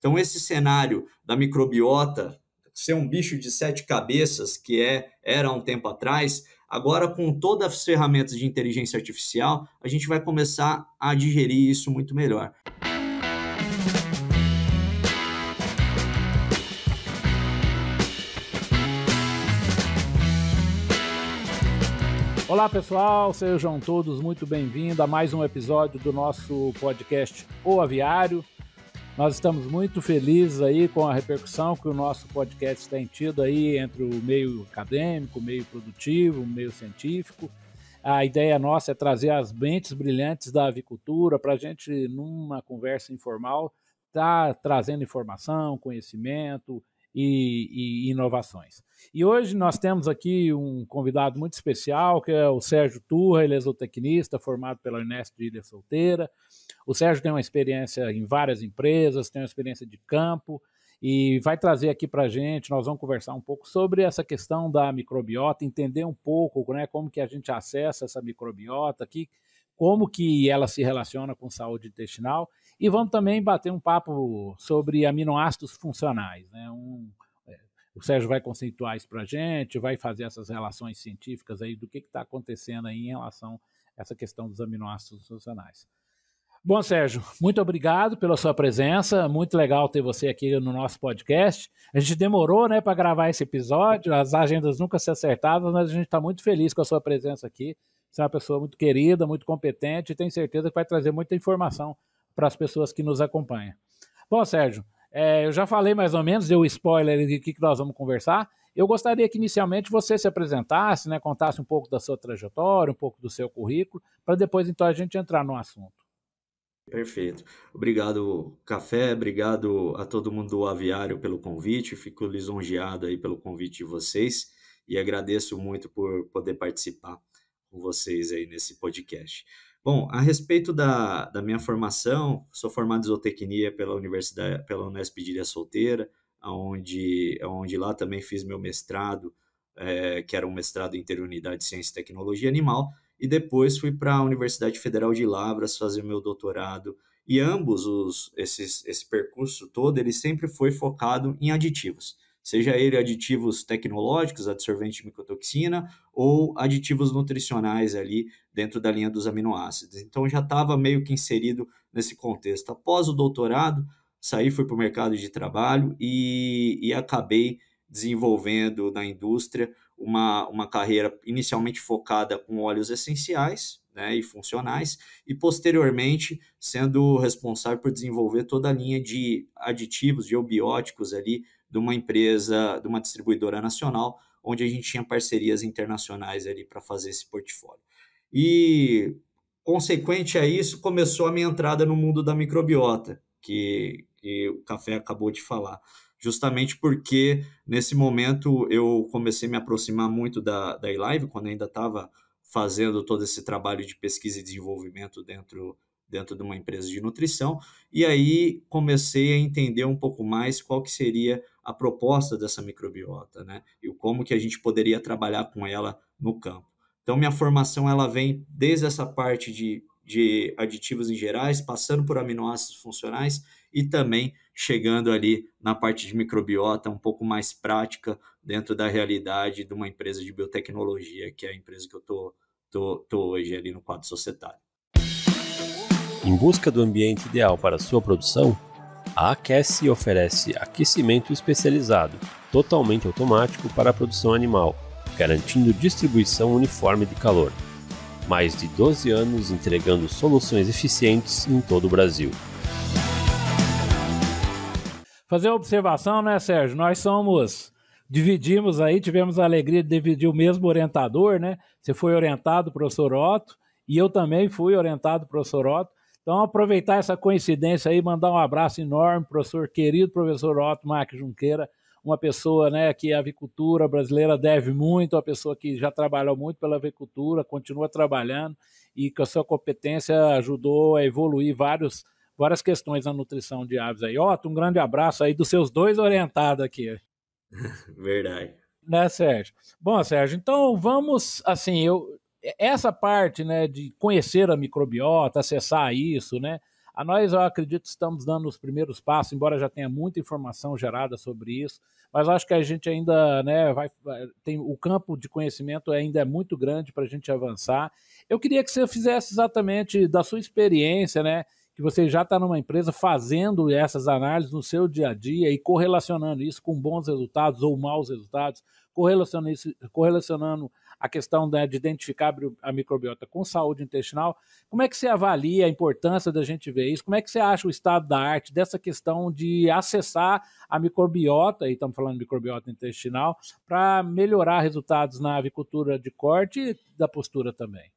Então, esse cenário da microbiota ser um bicho de sete cabeças, que é era um tempo atrás, agora com todas as ferramentas de inteligência artificial, a gente vai começar a digerir isso muito melhor. Olá pessoal, sejam todos muito bem-vindos a mais um episódio do nosso podcast O Aviário. Nós estamos muito felizes aí com a repercussão que o nosso podcast tem tido aí entre o meio acadêmico, meio produtivo, meio científico. A ideia nossa é trazer as mentes brilhantes da avicultura para a gente, numa conversa informal, estar tá trazendo informação, conhecimento, e, e inovações. E hoje nós temos aqui um convidado muito especial, que é o Sérgio Turra, ele é zootecnista, formado pela Unesp de Ilha Solteira. O Sérgio tem uma experiência em várias empresas, tem uma experiência de campo, e vai trazer aqui para a gente, nós vamos conversar um pouco sobre essa questão da microbiota, entender um pouco né, como que a gente acessa essa microbiota, que, como que ela se relaciona com saúde intestinal e vamos também bater um papo sobre aminoácidos funcionais. Né? Um, é, o Sérgio vai conceituar isso para a gente, vai fazer essas relações científicas aí do que está acontecendo aí em relação a essa questão dos aminoácidos funcionais. Bom, Sérgio, muito obrigado pela sua presença. Muito legal ter você aqui no nosso podcast. A gente demorou né, para gravar esse episódio, as agendas nunca se acertavam, mas a gente está muito feliz com a sua presença aqui. Você é uma pessoa muito querida, muito competente e tenho certeza que vai trazer muita informação para as pessoas que nos acompanham. Bom, Sérgio, é, eu já falei mais ou menos, deu spoiler do que, que nós vamos conversar. Eu gostaria que inicialmente você se apresentasse, né, contasse um pouco da sua trajetória, um pouco do seu currículo, para depois então a gente entrar no assunto. Perfeito. Obrigado, Café. Obrigado a todo mundo do Aviário pelo convite. Fico lisonjeado aí pelo convite de vocês e agradeço muito por poder participar com vocês aí nesse podcast. Bom, a respeito da, da minha formação, sou formado em zootecnia pela Universidade, pela Unesp de Ilha Solteira, onde, onde lá também fiz meu mestrado, é, que era um mestrado em interunidade ciência e tecnologia animal, e depois fui para a Universidade Federal de Lavras fazer meu doutorado e ambos os esses, esse percurso todo ele sempre foi focado em aditivos seja ele aditivos tecnológicos, absorvente de micotoxina, ou aditivos nutricionais ali dentro da linha dos aminoácidos. Então já estava meio que inserido nesse contexto. Após o doutorado, saí, fui para o mercado de trabalho e, e acabei desenvolvendo na indústria uma, uma carreira inicialmente focada com óleos essenciais né, e funcionais, e posteriormente sendo responsável por desenvolver toda a linha de aditivos, de obióticos ali de uma empresa, de uma distribuidora nacional, onde a gente tinha parcerias internacionais ali para fazer esse portfólio. E consequente a isso, começou a minha entrada no mundo da microbiota, que, que o Café acabou de falar justamente porque nesse momento eu comecei a me aproximar muito da, da eLive, quando ainda estava fazendo todo esse trabalho de pesquisa e desenvolvimento dentro, dentro de uma empresa de nutrição, e aí comecei a entender um pouco mais qual que seria a proposta dessa microbiota, né? E o como que a gente poderia trabalhar com ela no campo. Então, minha formação ela vem desde essa parte de, de aditivos em gerais, passando por aminoácidos funcionais e também chegando ali na parte de microbiota um pouco mais prática dentro da realidade de uma empresa de biotecnologia, que é a empresa que eu tô, tô, tô hoje ali no quadro societário. Em busca do ambiente ideal para a sua produção, a Aquece oferece aquecimento especializado, totalmente automático para a produção animal, garantindo distribuição uniforme de calor. Mais de 12 anos entregando soluções eficientes em todo o Brasil. Fazer uma observação, né, Sérgio? Nós somos dividimos aí, tivemos a alegria de dividir o mesmo orientador, né? Você foi orientado, professor Otto, e eu também fui orientado, professor Otto. Então, aproveitar essa coincidência aí, mandar um abraço enorme, professor querido, professor Otto Marques Junqueira, uma pessoa né, que a avicultura brasileira deve muito, uma pessoa que já trabalhou muito pela avicultura, continua trabalhando e com a sua competência ajudou a evoluir vários, várias questões na nutrição de aves aí. Otto, um grande abraço aí dos seus dois orientados aqui. Verdade. Né, Sérgio? Bom, Sérgio, então vamos, assim, eu, é, essa parte né, de conhecer a microbiota, acessar isso, né? A nós, eu acredito, estamos dando os primeiros passos, embora já tenha muita informação gerada sobre isso, mas acho que a gente ainda né, vai, tem o campo de conhecimento ainda é muito grande para a gente avançar. Eu queria que você fizesse exatamente da sua experiência, né? Que você já está numa empresa fazendo essas análises no seu dia a dia e correlacionando isso com bons resultados ou maus resultados, correlacionando, isso, correlacionando a questão né, de identificar a microbiota com saúde intestinal. Como é que você avalia a importância da gente ver isso? Como é que você acha o estado da arte dessa questão de acessar a microbiota, e estamos falando de microbiota intestinal, para melhorar resultados na avicultura de corte e da postura também?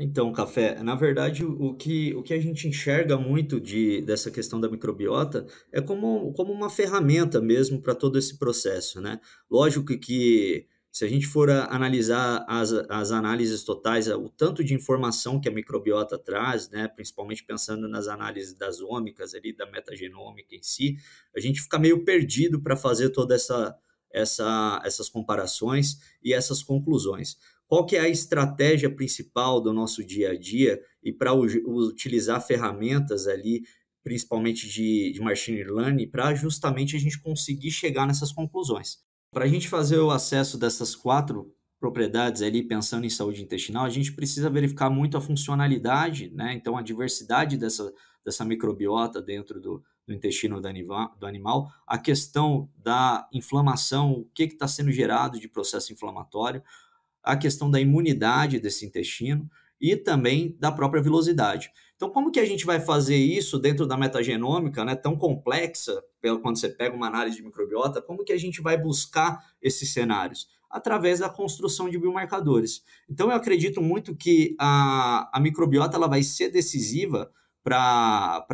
Então, Café, na verdade, o que, o que a gente enxerga muito de, dessa questão da microbiota é como, como uma ferramenta mesmo para todo esse processo, né? Lógico que se a gente for analisar as, as análises totais, é, o tanto de informação que a microbiota traz, né, principalmente pensando nas análises das ômicas ali, da metagenômica em si, a gente fica meio perdido para fazer toda essa, essa, essas comparações e essas conclusões. Qual que é a estratégia principal do nosso dia a dia e para utilizar ferramentas ali, principalmente de, de machine learning, para justamente a gente conseguir chegar nessas conclusões? Para a gente fazer o acesso dessas quatro propriedades ali, pensando em saúde intestinal, a gente precisa verificar muito a funcionalidade, né? Então, a diversidade dessa, dessa microbiota dentro do, do intestino do, do animal, a questão da inflamação, o que está sendo gerado de processo inflamatório, a questão da imunidade desse intestino e também da própria velocidade. Então, como que a gente vai fazer isso dentro da metagenômica, né, tão complexa, quando você pega uma análise de microbiota, como que a gente vai buscar esses cenários? Através da construção de biomarcadores. Então, eu acredito muito que a, a microbiota ela vai ser decisiva para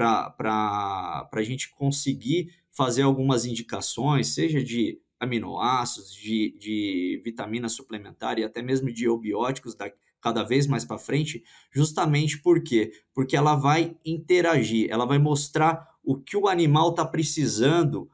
a gente conseguir fazer algumas indicações, seja de aminoácidos, de, de vitamina suplementar e até mesmo de obióticos da, cada vez mais para frente, justamente por quê? Porque ela vai interagir, ela vai mostrar o que o animal está precisando,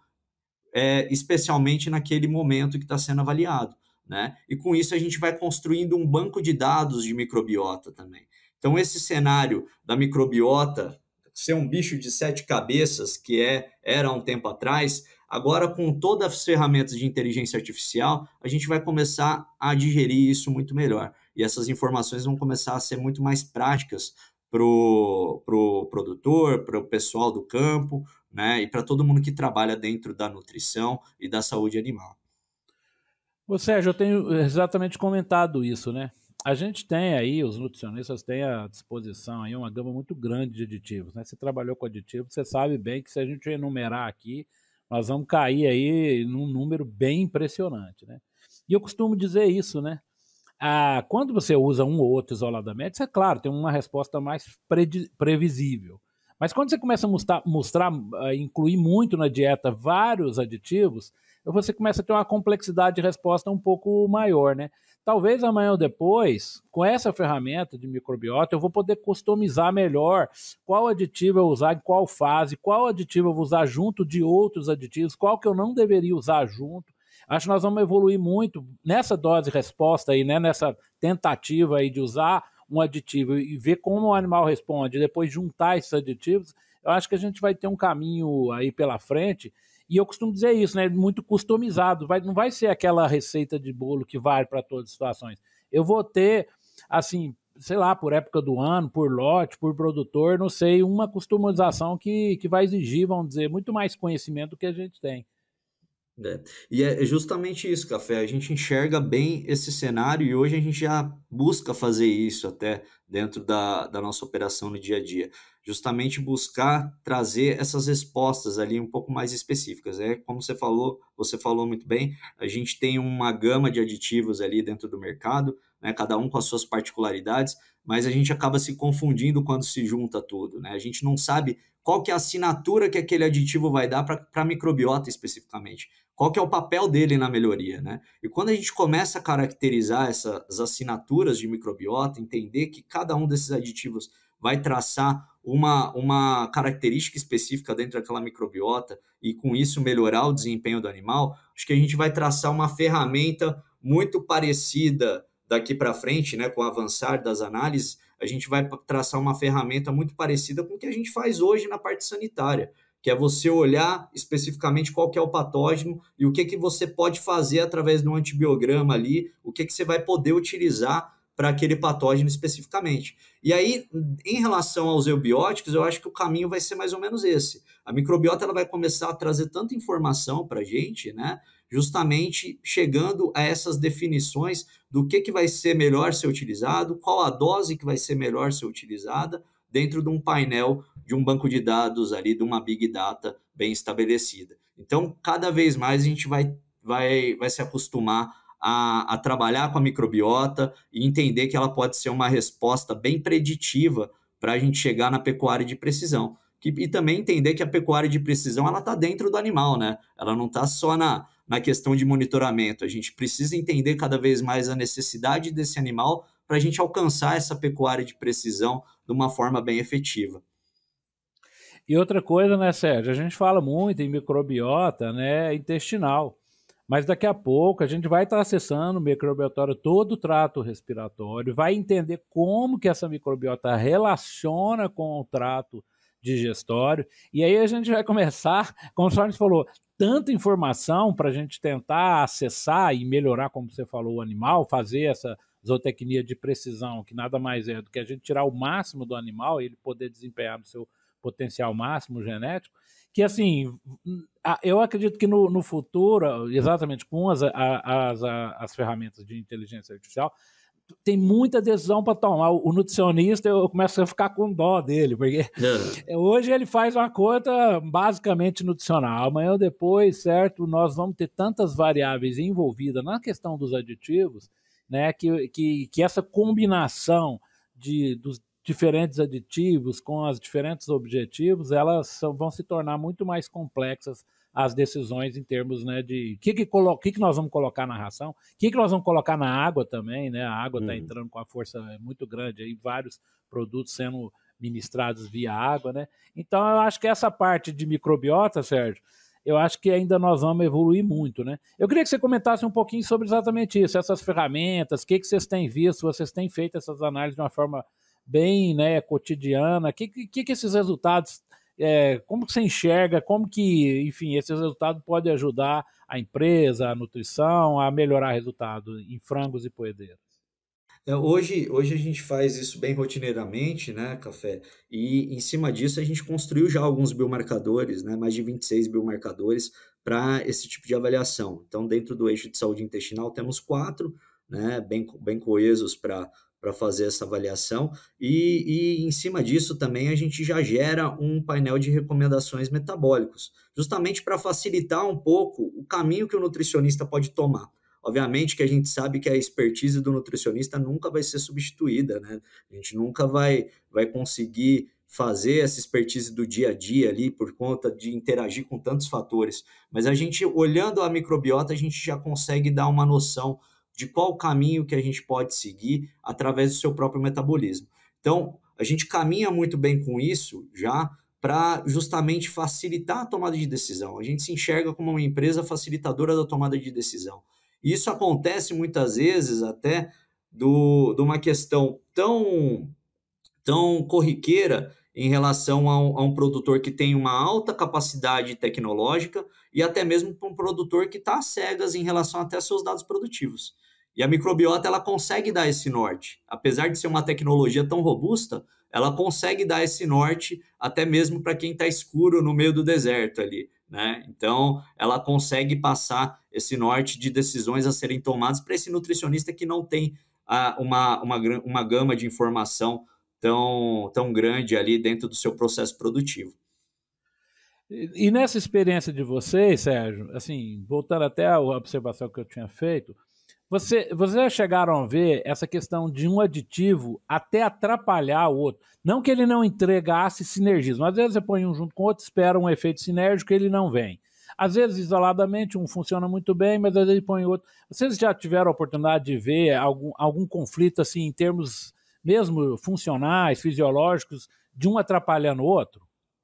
é, especialmente naquele momento que está sendo avaliado. Né? E com isso a gente vai construindo um banco de dados de microbiota também. Então, esse cenário da microbiota ser um bicho de sete cabeças, que é, era um tempo atrás, agora com todas as ferramentas de inteligência artificial, a gente vai começar a digerir isso muito melhor e essas informações vão começar a ser muito mais práticas para o pro produtor, para o pessoal do campo, né, e para todo mundo que trabalha dentro da nutrição e da saúde animal. Ô Sérgio, eu tenho exatamente comentado isso, né? A gente tem aí, os nutricionistas têm à disposição aí uma gama muito grande de aditivos, né? Você trabalhou com aditivos, você sabe bem que se a gente enumerar aqui, nós vamos cair aí num número bem impressionante, né? E eu costumo dizer isso, né? Ah, quando você usa um ou outro isoladamente, isso é claro, tem uma resposta mais previsível. Mas quando você começa a mostrar, mostrar, eh, incluir muito na dieta vários aditivos, você começa a ter uma complexidade de resposta um pouco maior, né? Talvez amanhã ou depois, com essa ferramenta de microbiota, eu vou poder customizar melhor qual aditivo eu usar em qual fase, qual aditivo eu vou usar junto de outros aditivos, qual que eu não deveria usar junto. Acho que nós vamos evoluir muito nessa dose resposta aí, né? Nessa tentativa aí de usar um aditivo e ver como o animal responde, depois juntar esses aditivos, eu acho que a gente vai ter um caminho aí pela frente. E eu costumo dizer isso, né? Muito customizado. Vai, não vai ser aquela receita de bolo que vale para todas as situações. Eu vou ter, assim, sei lá, por época do ano, por lote, por produtor, não sei, uma customização que, que vai exigir, vamos dizer, muito mais conhecimento do que a gente tem. Né? É. E é justamente isso, Café. A gente enxerga bem esse cenário e hoje a gente já busca fazer isso até dentro da, da nossa operação no dia a dia. Justamente buscar trazer essas respostas ali um pouco mais específicas. É como você falou, você falou muito bem, a gente tem uma gama de aditivos ali dentro do mercado, né, cada um com as suas particularidades, mas a gente acaba se confundindo quando se junta tudo. Né? A gente não sabe qual que é a assinatura que aquele aditivo vai dar para a microbiota especificamente qual que é o papel dele na melhoria, né? E quando a gente começa a caracterizar essas assinaturas de microbiota, entender que cada um desses aditivos vai traçar uma, uma característica específica dentro daquela microbiota e com isso melhorar o desempenho do animal, acho que a gente vai traçar uma ferramenta muito parecida daqui para frente, né, com o avançar das análises, a gente vai traçar uma ferramenta muito parecida com o que a gente faz hoje na parte sanitária, que é você olhar especificamente qual que é o patógeno e o que que você pode fazer através de um antibiograma ali, o que que você vai poder utilizar para aquele patógeno especificamente. E aí, em relação aos eubióticos, eu acho que o caminho vai ser mais ou menos esse. A microbiota ela vai começar a trazer tanta informação para a gente, né? Justamente chegando a essas definições do que, que vai ser melhor ser utilizado, qual a dose que vai ser melhor ser utilizada, dentro de um painel de um banco de dados ali, de uma big data bem estabelecida. Então, cada vez mais a gente vai, vai, vai se acostumar a, a trabalhar com a microbiota e entender que ela pode ser uma resposta bem preditiva para a gente chegar na pecuária de precisão. Que, e também entender que a pecuária de precisão ela está dentro do animal, né? Ela não está só na, na questão de monitoramento. A gente precisa entender cada vez mais a necessidade desse animal para a gente alcançar essa pecuária de precisão de uma forma bem efetiva. E outra coisa, né, Sérgio? A gente fala muito em microbiota né, intestinal, mas daqui a pouco a gente vai estar acessando o microbiota todo o trato respiratório, vai entender como que essa microbiota relaciona com o trato digestório, e aí a gente vai começar, como o Sérgio falou, tanta informação para a gente tentar acessar e melhorar, como você falou, o animal, fazer essa zootecnia de precisão, que nada mais é do que a gente tirar o máximo do animal e ele poder desempenhar no seu potencial máximo genético, que assim, eu acredito que no, no futuro, exatamente com as, as, as ferramentas de inteligência artificial, tem muita decisão para tomar. O nutricionista, eu começo a ficar com dó dele, porque é. hoje ele faz uma conta basicamente nutricional. Amanhã ou depois, certo, nós vamos ter tantas variáveis envolvidas na questão dos aditivos né, que, que, que essa combinação de, dos diferentes aditivos com os diferentes objetivos, elas são, vão se tornar muito mais complexas as decisões em termos né, de o que que, que, que, nós vamos colocar na ração, o que, que nós vamos colocar na água também, né? A água está uhum. entrando com a força muito grande aí, vários produtos sendo ministrados via água, né? Então eu acho que essa parte de microbiota, Sérgio, eu acho que ainda nós vamos evoluir muito, né? Eu queria que você comentasse um pouquinho sobre exatamente isso, essas ferramentas, o que, que vocês têm visto, vocês têm feito essas análises de uma forma bem né, cotidiana, o que, que, que esses resultados, é, como que você enxerga, como que, enfim, esses resultados podem ajudar a empresa, a nutrição, a melhorar resultado em frangos e poedeiros? É, hoje, hoje a gente faz isso bem rotineiramente, né, Café? E em cima disso a gente construiu já alguns biomarcadores, né, mais de 26 biomarcadores para esse tipo de avaliação. Então, dentro do eixo de saúde intestinal, temos quatro, né, bem, bem coesos para para fazer essa avaliação, e, e em cima disso também a gente já gera um painel de recomendações metabólicos, justamente para facilitar um pouco o caminho que o nutricionista pode tomar. Obviamente que a gente sabe que a expertise do nutricionista nunca vai ser substituída, né? A gente nunca vai, vai conseguir fazer essa expertise do dia a dia ali por conta de interagir com tantos fatores. Mas a gente, olhando a microbiota, a gente já consegue dar uma noção de qual caminho que a gente pode seguir através do seu próprio metabolismo. Então, a gente caminha muito bem com isso já para justamente facilitar a tomada de decisão. A gente se enxerga como uma empresa facilitadora da tomada de decisão. Isso acontece muitas vezes até do, de uma questão tão, tão corriqueira em relação a um, a um, produtor que tem uma alta capacidade tecnológica e até mesmo para um produtor que está cegas em relação até seus dados produtivos. E a microbiota ela consegue dar esse norte, apesar de ser uma tecnologia tão robusta, ela consegue dar esse norte até mesmo para quem está escuro no meio do deserto ali. Né? Então, ela consegue passar esse norte de decisões a serem tomadas para esse nutricionista que não tem uma, uma, uma gama de informação tão, tão grande ali dentro do seu processo produtivo. E, e nessa experiência de vocês, Sérgio, assim, voltando até a observação que eu tinha feito, você, vocês chegaram a ver essa questão de um aditivo até atrapalhar o outro. Não que ele não entregasse sinergismo. Às vezes você põe um junto com o outro, espera um efeito sinérgico e ele não vem. Às vezes, isoladamente, um funciona muito bem, mas às vezes põe outro. Vocês já tiveram a oportunidade de ver algum, algum conflito, assim, em termos mesmo funcionais, fisiológicos, de um atrapalhando o outro?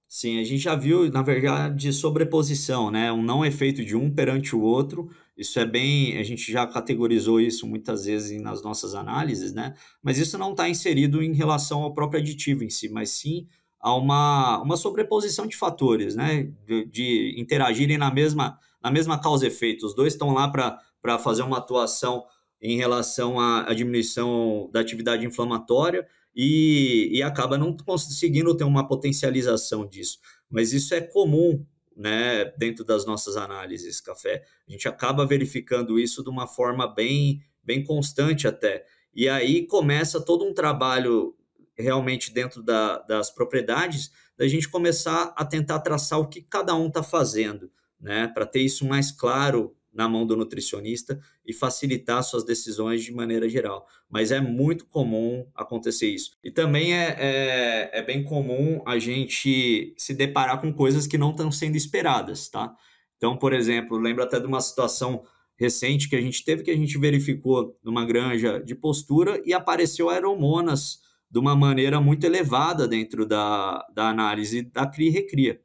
Sim, a gente já viu, na verdade, sobreposição, né? Um não efeito de um perante o outro, isso é bem, a gente já categorizou isso muitas vezes nas nossas análises, né? Mas isso não está inserido em relação ao próprio aditivo em si, mas sim a uma, uma sobreposição de fatores, né? De, de interagirem na mesma, na mesma causa e efeito. Os dois estão lá para fazer uma atuação em relação à, à diminuição da atividade inflamatória e, e acaba não conseguindo ter uma potencialização disso. Mas isso é comum né, dentro das nossas análises, Café. A gente acaba verificando isso de uma forma bem, bem constante até. E aí começa todo um trabalho realmente dentro da, das propriedades, da gente começar a tentar traçar o que cada um está fazendo, né, para ter isso mais claro na mão do nutricionista e facilitar suas decisões de maneira geral. Mas é muito comum acontecer isso. E também é, é, é bem comum a gente se deparar com coisas que não estão sendo esperadas, tá? Então, por exemplo, lembro até de uma situação recente que a gente teve, que a gente verificou numa granja de postura e apareceu aeromonas de uma maneira muito elevada dentro da, da análise da CRI recria.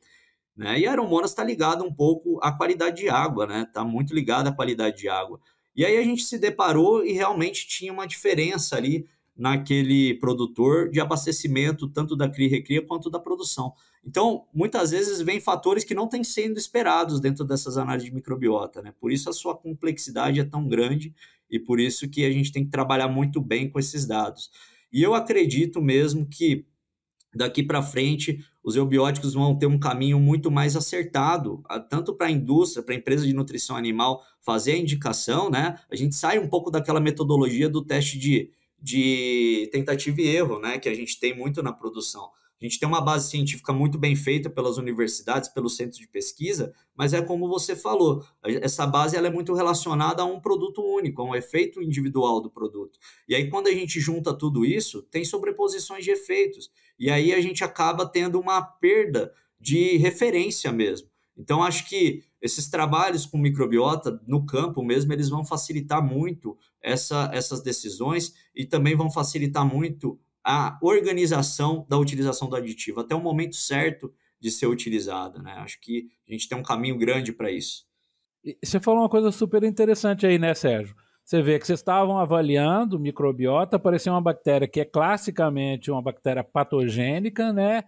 Né? E aeromonas está ligada um pouco à qualidade de água, né? Está muito ligada à qualidade de água. E aí a gente se deparou e realmente tinha uma diferença ali naquele produtor de abastecimento, tanto da cria e recria quanto da produção. Então, muitas vezes vem fatores que não têm sendo esperados dentro dessas análises de microbiota, né? Por isso a sua complexidade é tão grande e por isso que a gente tem que trabalhar muito bem com esses dados. E eu acredito mesmo que daqui para frente os eubióticos vão ter um caminho muito mais acertado, tanto para a indústria, para a empresa de nutrição animal fazer a indicação, né? A gente sai um pouco daquela metodologia do teste de, de tentativa e erro, né? Que a gente tem muito na produção. A gente tem uma base científica muito bem feita pelas universidades, pelos centros de pesquisa, mas é como você falou, essa base ela é muito relacionada a um produto único, a um efeito individual do produto. E aí, quando a gente junta tudo isso, tem sobreposições de efeitos. E aí a gente acaba tendo uma perda de referência mesmo. Então, acho que esses trabalhos com microbiota no campo mesmo, eles vão facilitar muito essa, essas decisões e também vão facilitar muito a organização da utilização do aditivo até o momento certo de ser utilizado, né? Acho que a gente tem um caminho grande para isso. Você falou uma coisa super interessante aí, né, Sérgio? Você vê que vocês estavam avaliando microbiota, apareceu uma bactéria que é classicamente uma bactéria patogênica, né?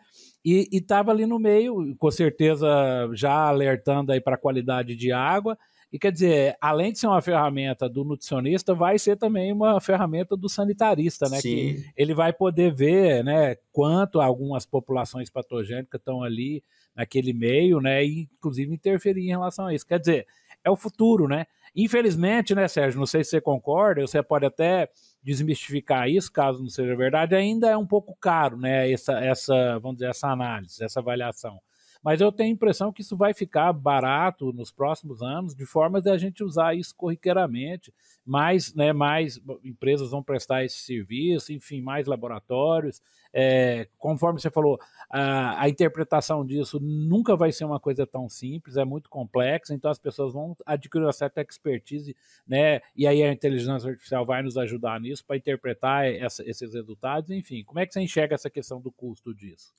E estava ali no meio, com certeza já alertando aí para a qualidade de água. E quer dizer, além de ser uma ferramenta do nutricionista, vai ser também uma ferramenta do sanitarista, né? Sim. Que ele vai poder ver, né, quanto algumas populações patogênicas estão ali naquele meio, né? E inclusive interferir em relação a isso. Quer dizer, é o futuro, né? Infelizmente, né, Sérgio? Não sei se você concorda, você pode até desmistificar isso, caso não seja verdade, ainda é um pouco caro, né? Essa, essa vamos dizer, essa análise, essa avaliação. Mas eu tenho a impressão que isso vai ficar barato nos próximos anos, de forma de a gente usar isso corriqueiramente. Mais, né, mais empresas vão prestar esse serviço, enfim, mais laboratórios. É, conforme você falou, a, a interpretação disso nunca vai ser uma coisa tão simples, é muito complexa, então as pessoas vão adquirir uma certa expertise, né? E aí a inteligência artificial vai nos ajudar nisso para interpretar essa, esses resultados, enfim. Como é que você enxerga essa questão do custo disso?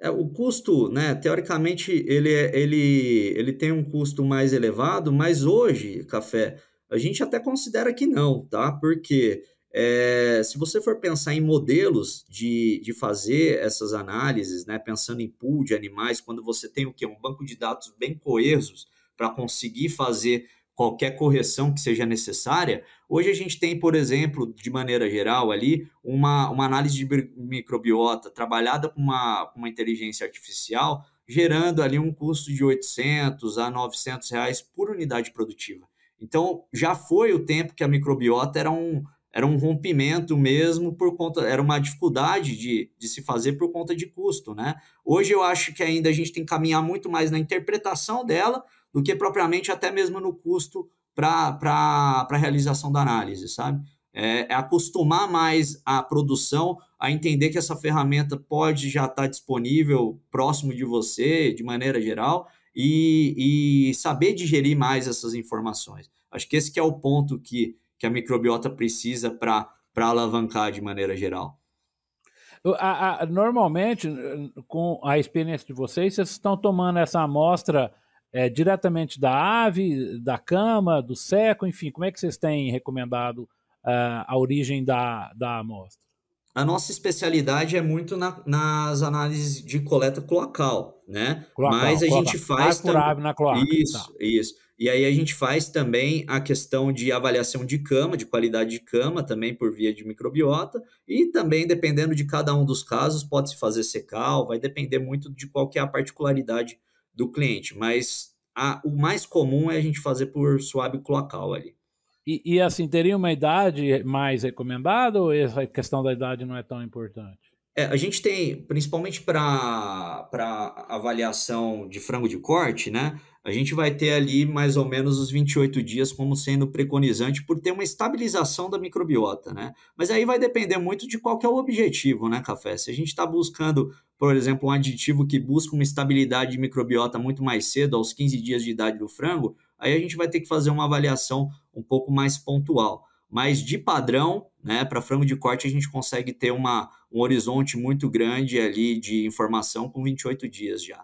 É, o custo, né, teoricamente, ele, é, ele, ele tem um custo mais elevado, mas hoje, café, a gente até considera que não, tá? Porque é, se você for pensar em modelos de, de fazer essas análises, né, pensando em pool de animais, quando você tem o que um banco de dados bem coesos para conseguir fazer qualquer correção que seja necessária, Hoje a gente tem, por exemplo, de maneira geral ali, uma, uma análise de microbiota trabalhada com uma, uma inteligência artificial, gerando ali um custo de 800 a 900 reais por unidade produtiva. Então, já foi o tempo que a microbiota era um, era um rompimento mesmo por conta, era uma dificuldade de, de se fazer por conta de custo, né? Hoje eu acho que ainda a gente tem que caminhar muito mais na interpretação dela do que propriamente até mesmo no custo para a realização da análise, sabe? É, é, acostumar mais a produção a entender que essa ferramenta pode já estar tá disponível próximo de você, de maneira geral, e, e saber digerir mais essas informações. Acho que esse que é o ponto que, que a microbiota precisa para alavancar de maneira geral. A, a, normalmente, com a experiência de vocês, vocês estão tomando essa amostra é, diretamente da ave, da cama, do seco, enfim, como é que vocês têm recomendado uh, a origem da, da amostra? A nossa especialidade é muito na, nas análises de coleta cloacal, né? Cloacal, Mas a cloacal. gente faz ah, também na cloaca. Isso, tá. isso. E aí a gente faz também a questão de avaliação de cama, de qualidade de cama, também por via de microbiota, e também dependendo de cada um dos casos pode se fazer secal, vai depender muito de qual é a particularidade do cliente, mas a, o mais comum é a gente fazer por suave cloacal ali. E, e, assim, teria uma idade mais recomendada ou essa questão da idade não é tão importante? É, a gente tem, principalmente para avaliação de frango de corte, né? a gente vai ter ali mais ou menos os 28 dias como sendo preconizante por ter uma estabilização da microbiota, né? Mas aí vai depender muito de qual é o objetivo, né, Café? Se a gente está buscando, por exemplo, um aditivo que busca uma estabilidade de microbiota muito mais cedo, aos 15 dias de idade do frango, aí a gente vai ter que fazer uma avaliação um pouco mais pontual. Mas de padrão, né, para frango de corte a gente consegue ter uma, um horizonte muito grande ali de informação com 28 dias já.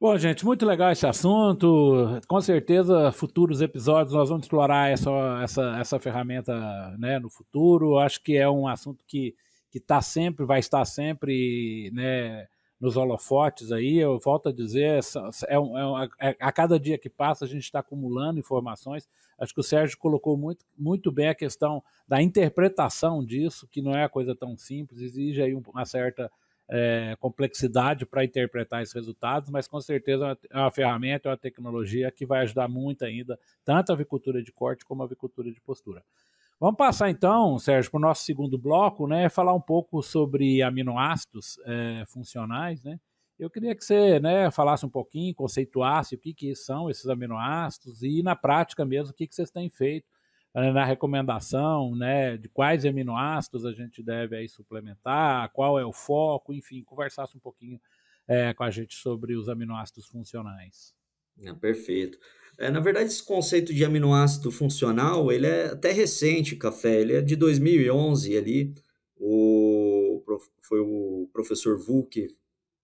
Bom, gente, muito legal esse assunto. Com certeza, futuros episódios nós vamos explorar essa, essa, essa ferramenta né, no futuro. Acho que é um assunto que que está sempre, vai estar sempre, né, nos holofotes aí. Eu volto a dizer, é, um, é um, a, é, a cada dia que passa a gente está acumulando informações. Acho que o Sérgio colocou muito, muito bem a questão da interpretação disso, que não é coisa tão simples, exige aí uma certa é, complexidade para interpretar esses resultados, mas com certeza é, é uma ferramenta, é uma tecnologia que vai ajudar muito ainda, tanto a avicultura de corte como a avicultura de postura. Vamos passar então, Sérgio, para o nosso segundo bloco, né? Falar um pouco sobre aminoácidos é, funcionais, né? Eu queria que você né, falasse um pouquinho, conceituasse o que, que são esses aminoácidos e, na prática mesmo, o que, que vocês têm feito na recomendação né, de quais aminoácidos a gente deve aí suplementar, qual é o foco, enfim, conversasse um pouquinho é, com a gente sobre os aminoácidos funcionais. É, perfeito. É, na verdade, esse conceito de aminoácido funcional, ele é até recente, Café, ele é de 2011 ali, o, foi o professor Vulk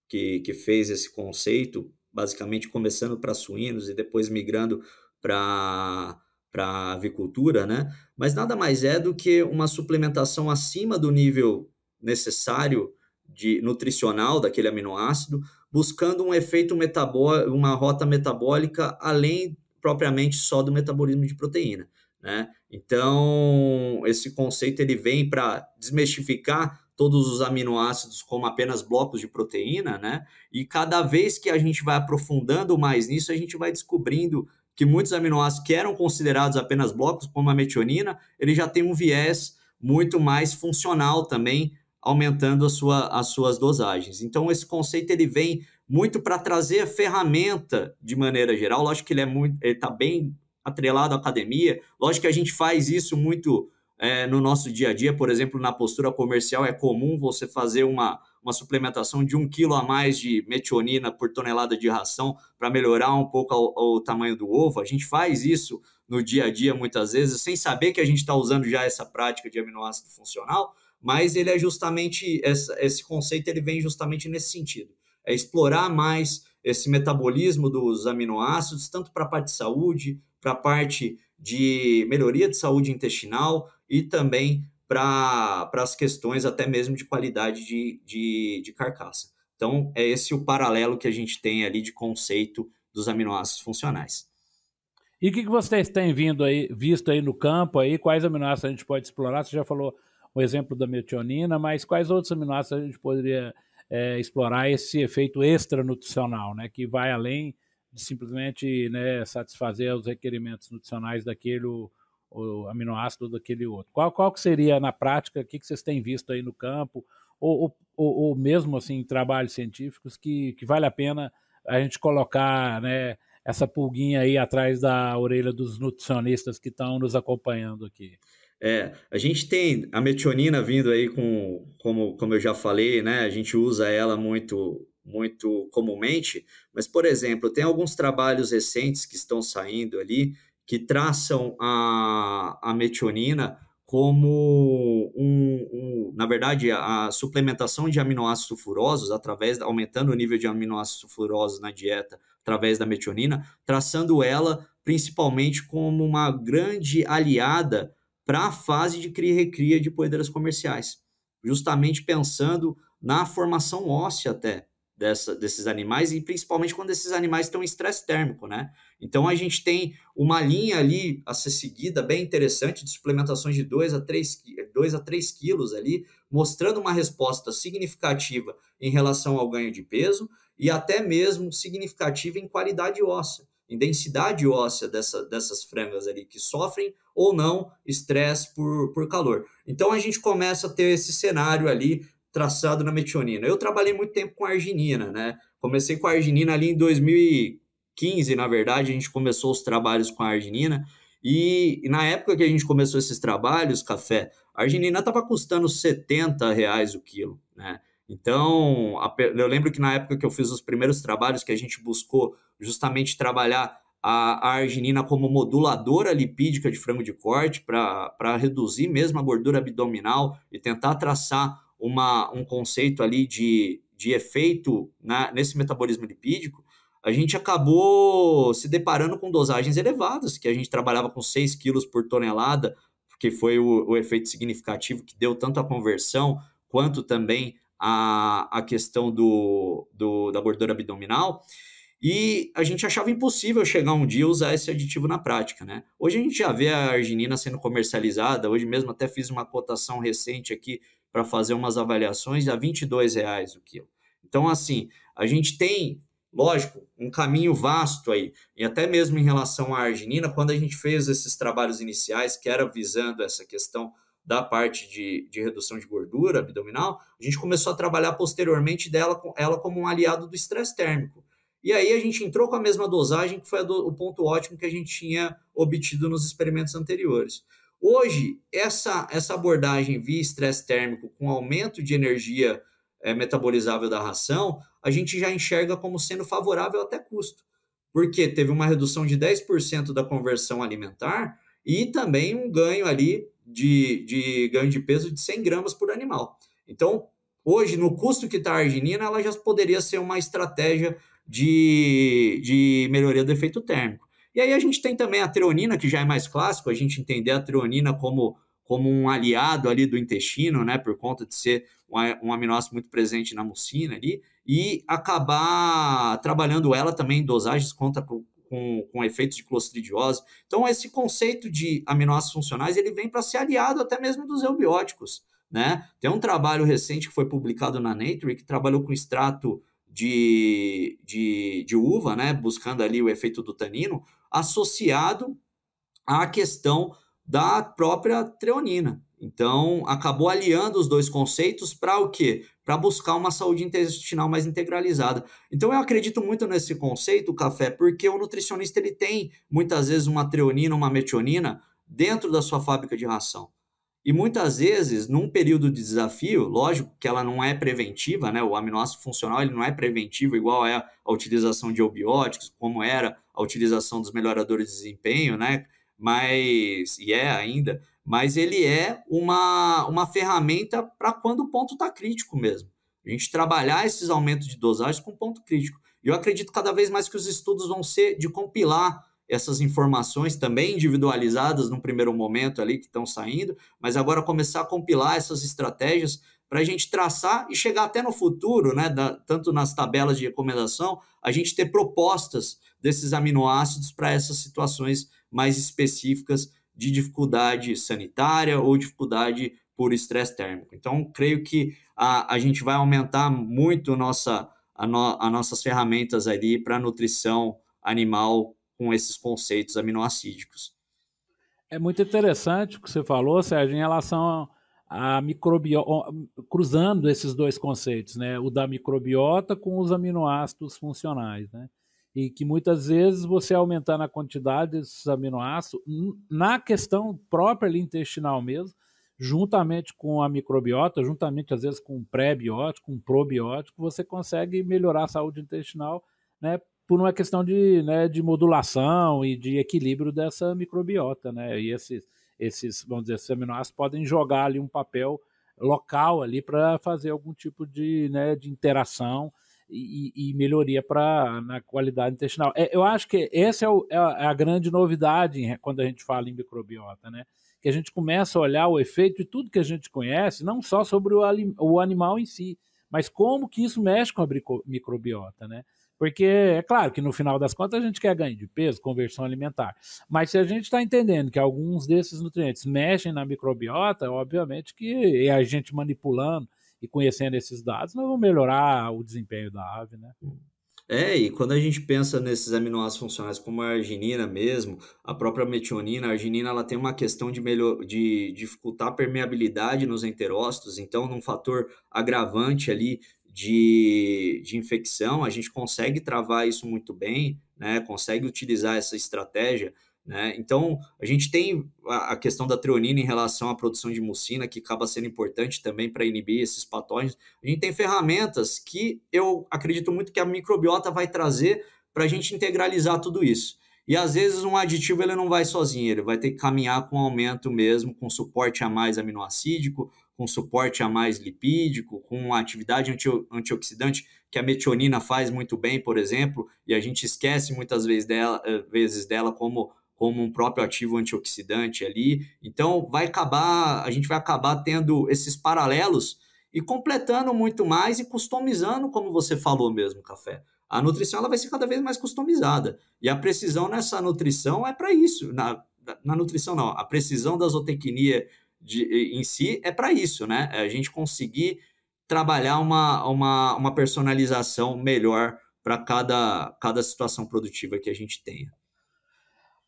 que, que fez esse conceito, basicamente começando para suínos e depois migrando para para avicultura, né? Mas nada mais é do que uma suplementação acima do nível necessário de nutricional daquele aminoácido, buscando um efeito metabólico, uma rota metabólica além propriamente só do metabolismo de proteína, né? Então, esse conceito ele vem para desmistificar todos os aminoácidos como apenas blocos de proteína, né? E cada vez que a gente vai aprofundando mais nisso, a gente vai descobrindo que muitos aminoácidos que eram considerados apenas blocos, como a metionina, ele já tem um viés muito mais funcional também, aumentando sua, as suas dosagens. Então, esse conceito ele vem muito para trazer a ferramenta de maneira geral. Lógico que ele é muito, ele está bem atrelado à academia. Lógico que a gente faz isso muito é, no nosso dia a dia. Por exemplo, na postura comercial é comum você fazer uma uma suplementação de um quilo a mais de metionina por tonelada de ração para melhorar um pouco o, tamanho do ovo. A gente faz isso no dia a dia muitas vezes, sem saber que a gente está usando já essa prática de aminoácido funcional, mas ele é justamente, essa, esse conceito ele vem justamente nesse sentido. É explorar mais esse metabolismo dos aminoácidos, tanto para a parte de saúde, para a parte de melhoria de saúde intestinal e também para as questões até mesmo de qualidade de, de, de carcaça. Então, é esse o paralelo que a gente tem ali de conceito dos aminoácidos funcionais. E o que, que, vocês têm vindo aí, visto aí no campo aí? Quais aminoácidos a gente pode explorar? Você já falou o exemplo da metionina, mas quais outros aminoácidos a gente poderia é, explorar esse efeito extranutricional, né? Que vai além de simplesmente né, satisfazer os requerimentos nutricionais daquele o aminoácido daquele outro. Qual, qual que seria na prática, o que, que vocês têm visto aí no campo, ou, ou, ou mesmo assim trabalhos científicos que, que vale a pena a gente colocar né, essa pulguinha aí atrás da orelha dos nutricionistas que estão nos acompanhando aqui? É, a gente tem a metionina vindo aí com, como, como eu já falei, né? A gente usa ela muito muito comumente, mas por exemplo, tem alguns trabalhos recentes que estão saindo ali que traçam a, a metionina como um, um, na verdade, a suplementação de aminoácidos sulfurosos através aumentando o nível de aminoácidos sulfurosos na dieta através da metionina, traçando ela principalmente como uma grande aliada para a fase de cria e recria de poedeiras comerciais, justamente pensando na formação óssea até, dessa, desses animais e principalmente quando esses animais estão em estresse térmico, né? Então a gente tem uma linha ali a ser seguida bem interessante de suplementações de 2 a 3, 2 a 3 quilos ali, mostrando uma resposta significativa em relação ao ganho de peso e até mesmo significativa em qualidade óssea, em densidade óssea dessa, dessas frangas ali que sofrem ou não estresse por, por calor. Então a gente começa a ter esse cenário ali traçado na metionina. Eu trabalhei muito tempo com arginina, né? Comecei com a arginina ali em 2015, na verdade, a gente começou os trabalhos com a arginina. E na época que a gente começou esses trabalhos, café, a arginina estava custando 70 reais o quilo, né? Então, eu lembro que na época que eu fiz os primeiros trabalhos, que a gente buscou justamente trabalhar a, arginina como moduladora lipídica de frango de corte, para reduzir mesmo a gordura abdominal e tentar traçar uma, um conceito ali de, de efeito né, nesse metabolismo lipídico, a gente acabou se deparando com dosagens elevadas, que a gente trabalhava com 6 quilos por tonelada, que foi o, o, efeito significativo que deu tanto a conversão quanto também a, a questão do, do, da gordura abdominal. E a gente achava impossível chegar um dia a usar esse aditivo na prática, né? Hoje a gente já vê a arginina sendo comercializada, hoje mesmo até fiz uma cotação recente aqui para fazer umas avaliações a 22 reais o quilo. Então, assim, a gente tem, lógico, um caminho vasto aí. E até mesmo em relação à arginina, quando a gente fez esses trabalhos iniciais, que era visando essa questão da parte de, de redução de gordura abdominal, a gente começou a trabalhar posteriormente dela ela como um aliado do estresse térmico. E aí a gente entrou com a mesma dosagem, que foi do, o ponto ótimo que a gente tinha obtido nos experimentos anteriores. Hoje, essa, essa abordagem via estresse térmico com aumento de energia é, metabolizável da ração, a gente já enxerga como sendo favorável até custo, porque teve uma redução de 10% da conversão alimentar e também um ganho ali de, de ganho de peso de 100 gramas por animal. Então, hoje, no custo que está a arginina, ela já poderia ser uma estratégia de, de melhoria do efeito térmico. E aí a gente tem também a treonina, que já é mais clássico, a gente entender a treonina como, como um aliado ali do intestino, né, por conta de ser um, um aminoácido muito presente na mucina ali, e acabar trabalhando ela também em dosagens contra com, com, com efeitos de clostridiose. Então esse conceito de aminoácidos funcionais, ele vem para ser aliado até mesmo dos eubióticos, né? Tem um trabalho recente que foi publicado na Nature que trabalhou com extrato de, de, de uva, né, buscando ali o efeito do tanino, associado à questão da própria treonina. Então, acabou aliando os dois conceitos para o quê? Para buscar uma saúde intestinal mais integralizada. Então, eu acredito muito nesse conceito, café, porque o nutricionista ele tem muitas vezes uma treonina, uma metionina dentro da sua fábrica de ração. E muitas vezes, num período de desafio, lógico que ela não é preventiva, né? O aminoácido funcional ele não é preventivo, igual é a utilização de obióticos, como era a utilização dos melhoradores de desempenho, né? Mas, e é ainda, mas ele é uma, uma ferramenta para quando o ponto está crítico mesmo. A gente trabalhar esses aumentos de dosagens com ponto crítico. E eu acredito cada vez mais que os estudos vão ser de compilar essas informações também individualizadas num primeiro momento ali que estão saindo, mas agora começar a compilar essas estratégias para a gente traçar e chegar até no futuro, né, da, tanto nas tabelas de recomendação, a gente ter propostas desses aminoácidos para essas situações mais específicas de dificuldade sanitária ou dificuldade por estresse térmico. Então, creio que a, a gente vai aumentar muito nossa, a, no, a nossas ferramentas ali para nutrição animal com esses conceitos aminoácidos É muito interessante o que você falou, Sérgio, em relação a microbiota, cruzando esses dois conceitos, né? O da microbiota com os aminoácidos funcionais, né? E que muitas vezes você aumentar na quantidade desses aminoácidos, na questão própria ali, intestinal mesmo, juntamente com a microbiota, juntamente às vezes com um pré-biótico, um probiótico, você consegue melhorar a saúde intestinal, né, por uma questão de, né, de modulação e de equilíbrio dessa microbiota, né? E esses, esses, vamos dizer, esses aminoácidos podem jogar ali um papel local ali para fazer algum tipo de, né, de interação e, e melhoria para na qualidade intestinal. É, eu acho que essa é, o, é, a é grande novidade quando a gente fala em microbiota, né? Que a gente começa a olhar o efeito de tudo que a gente conhece, não só sobre o, o animal em si, mas como que isso mexe com a microbiota, né? Porque é claro que no final das contas a gente quer ganho de peso, conversão alimentar. Mas se a gente está entendendo que alguns desses nutrientes mexem na microbiota, obviamente que é a gente manipulando e conhecendo esses dados, nós vamos melhorar o desempenho da ave, né? É, e quando a gente pensa nesses aminoácidos funcionais como a arginina mesmo, a própria metionina, a arginina ela tem uma questão de, melhor, de dificultar a permeabilidade nos enterócitos, então num fator agravante ali de, de infecção, a gente consegue travar isso muito bem, né? consegue utilizar essa estratégia. Né? Então, a gente tem a questão da treonina em relação à produção de mucina, que acaba sendo importante também para inibir esses patógenos. A gente tem ferramentas que eu acredito muito que a microbiota vai trazer para a gente integralizar tudo isso. E às vezes um aditivo ele não vai sozinho, ele vai ter que caminhar com aumento mesmo, com suporte a mais aminoácido com suporte a mais lipídico, com atividade anti, antioxidante que a metionina faz muito bem, por exemplo, e a gente esquece muitas vezes dela, eh, vezes dela como como um próprio ativo antioxidante ali. Então vai acabar, a gente vai acabar tendo esses paralelos e completando muito mais e customizando, como você falou mesmo, café. A nutrição ela vai ser cada vez mais customizada. E a precisão nessa nutrição é para isso. Na, na nutrição, não. A precisão da zootecnia de, em si é para isso, né? É a gente conseguir trabalhar uma, uma, uma personalização melhor para cada, cada situação produtiva que a gente tenha.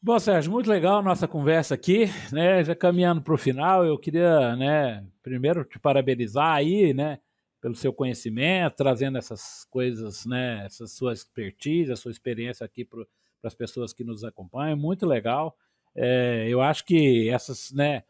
Bom, Sérgio, muito legal a nossa conversa aqui, né? Já caminhando para o final, eu queria, né, primeiro te parabenizar aí, né, pelo seu conhecimento, trazendo essas coisas, né, essa sua expertise, a sua experiência aqui para as pessoas que nos acompanham, muito legal. É, eu acho que essas, né,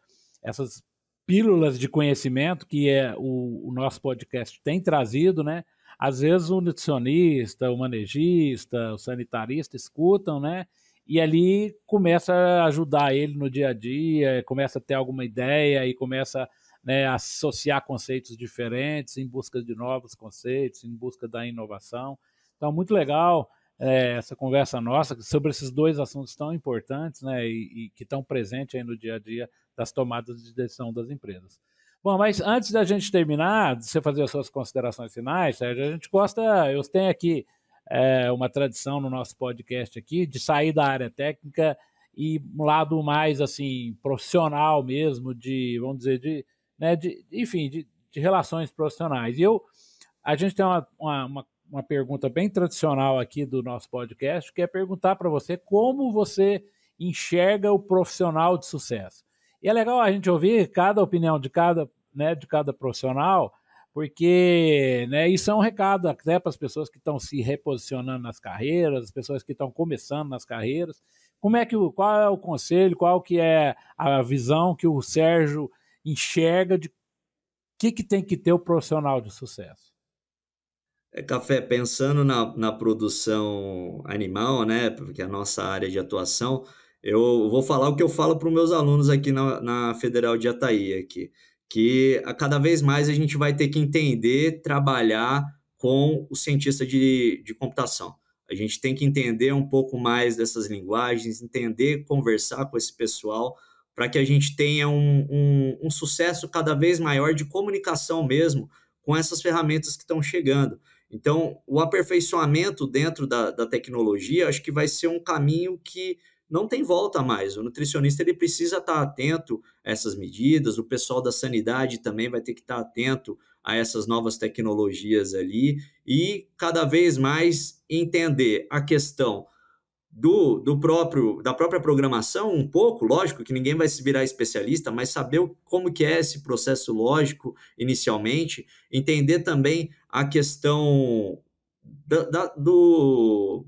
essas pílulas de conhecimento que é o, o nosso podcast tem trazido, né? Às vezes o nutricionista, o manejista, o sanitarista escutam, né? E ali começa a ajudar ele no dia a dia, começa a ter alguma ideia e começa né, associar conceitos diferentes em busca de novos conceitos, em busca da inovação. Então, muito legal é, essa conversa nossa sobre esses dois assuntos tão importantes né, e, e que estão presentes aí no dia a dia das tomadas de decisão das empresas. Bom, mas antes da gente terminar, de você fazer as suas considerações finais, Sérgio, a gente gosta, eu tenho aqui é, uma tradição no nosso podcast aqui de sair da área técnica e um lado mais assim profissional mesmo de vamos dizer de, né, de enfim de, de relações profissionais e eu a gente tem uma, uma, uma, pergunta bem tradicional aqui do nosso podcast que é perguntar para você como você enxerga o profissional de sucesso e é legal a gente ouvir cada opinião de cada, né, de cada profissional, porque né, isso é um recado até para as pessoas que estão se reposicionando nas carreiras, as pessoas que estão começando nas carreiras. Como é que qual é o conselho, qual que é a visão que o Sérgio enxerga de que que tem que ter o profissional de sucesso? É, Café, pensando na, na produção animal, né, porque a nossa área de atuação, eu vou falar o que eu falo para os meus alunos aqui na, na Federal de Ataí, aqui, que a cada vez mais a gente vai ter que entender, trabalhar com o cientista de, de computação. A gente tem que entender um pouco mais dessas linguagens, entender, conversar com esse pessoal, para que a gente tenha um, um, um, sucesso cada vez maior de comunicação mesmo com essas ferramentas que estão chegando. Então, o aperfeiçoamento dentro da, da tecnologia, acho que vai ser um caminho que não tem volta mais. O nutricionista ele precisa estar atento a essas medidas, o pessoal da sanidade também vai ter que estar atento a essas novas tecnologias ali e cada vez mais entender a questão do, do próprio da própria programação um pouco, lógico que ninguém vai se virar especialista, mas saber como que é esse processo lógico inicialmente, entender também a questão da, da, do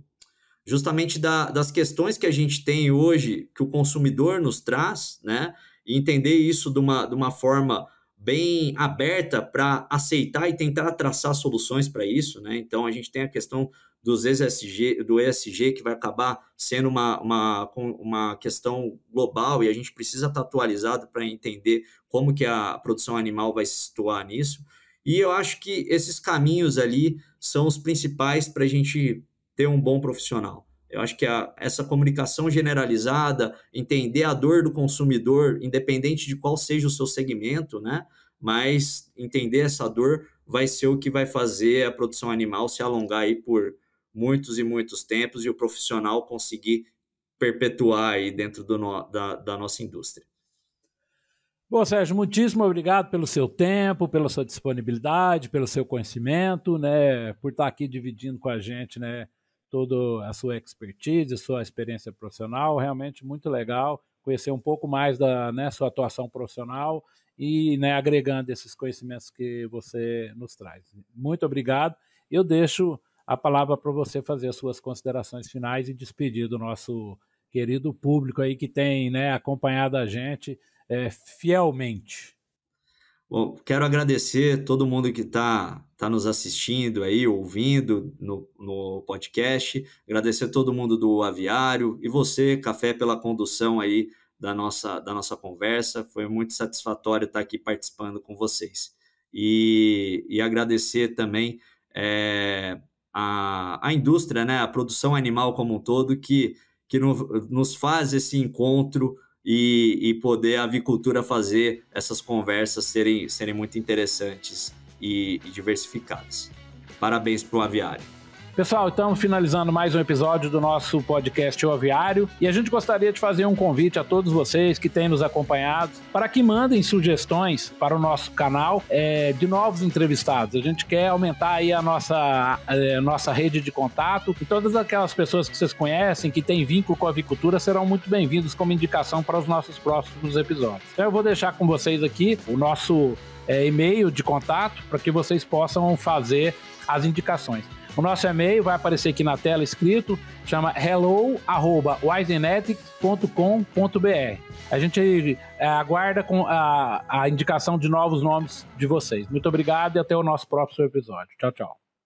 justamente da, das questões que a gente tem hoje, que o consumidor nos traz, né? E entender isso de uma, de uma forma bem aberta para aceitar e tentar traçar soluções para isso, né? Então a gente tem a questão dos ESG, do ESG que vai acabar sendo uma, uma, uma questão global e a gente precisa estar tá atualizado para entender como que a produção animal vai se situar nisso. E eu acho que esses caminhos ali são os principais para a gente ter um bom profissional. Eu acho que a, essa comunicação generalizada, entender a dor do consumidor, independente de qual seja o seu segmento, né? Mas entender essa dor vai ser o que vai fazer a produção animal se alongar aí por muitos e muitos tempos e o profissional conseguir perpetuar aí dentro no, da, da nossa indústria. Bom, Sérgio, muitíssimo obrigado pelo seu tempo, pela sua disponibilidade, pelo seu conhecimento, né, por estar aqui dividindo com a gente, né, toda a sua expertise, sua experiência profissional, realmente muito legal conhecer um pouco mais da né, sua atuação profissional e né, agregando esses conhecimentos que você nos traz. Muito obrigado. Eu deixo a palavra para você fazer as suas considerações finais e despedir do nosso querido público aí que tem né, acompanhado a gente é, fielmente. Bom, quero agradecer todo mundo que está tá nos assistindo aí, ouvindo no, no podcast, agradecer todo mundo do Aviário e você, Café, pela condução aí da nossa, da nossa conversa. Foi muito satisfatório estar aqui participando com vocês. E, e agradecer também é, a, a indústria, né, a produção animal como um todo, que, que no, nos faz esse encontro e, e poder a avicultura fazer essas conversas serem, serem muito interessantes e, e diversificadas. Parabéns para o aviário. Pessoal, estamos finalizando mais um episódio do nosso podcast Oviário e a gente gostaria de fazer um convite a todos vocês que têm nos acompanhado para que mandem sugestões para o nosso canal é, de novos entrevistados. A gente quer aumentar aí a nossa, é, nossa rede de contato e todas aquelas pessoas que vocês conhecem que têm vínculo com a avicultura serão muito bem-vindos como indicação para os nossos próximos episódios. Então eu vou deixar com vocês aqui o nosso é, e-mail de contato para que vocês possam fazer as indicações. O nosso e-mail vai aparecer aqui na tela escrito, chama hello@wisenetic.com.br. A gente é, aguarda com a, a indicação de novos nomes de vocês. Muito obrigado e até o nosso próximo episódio. Tchau, tchau.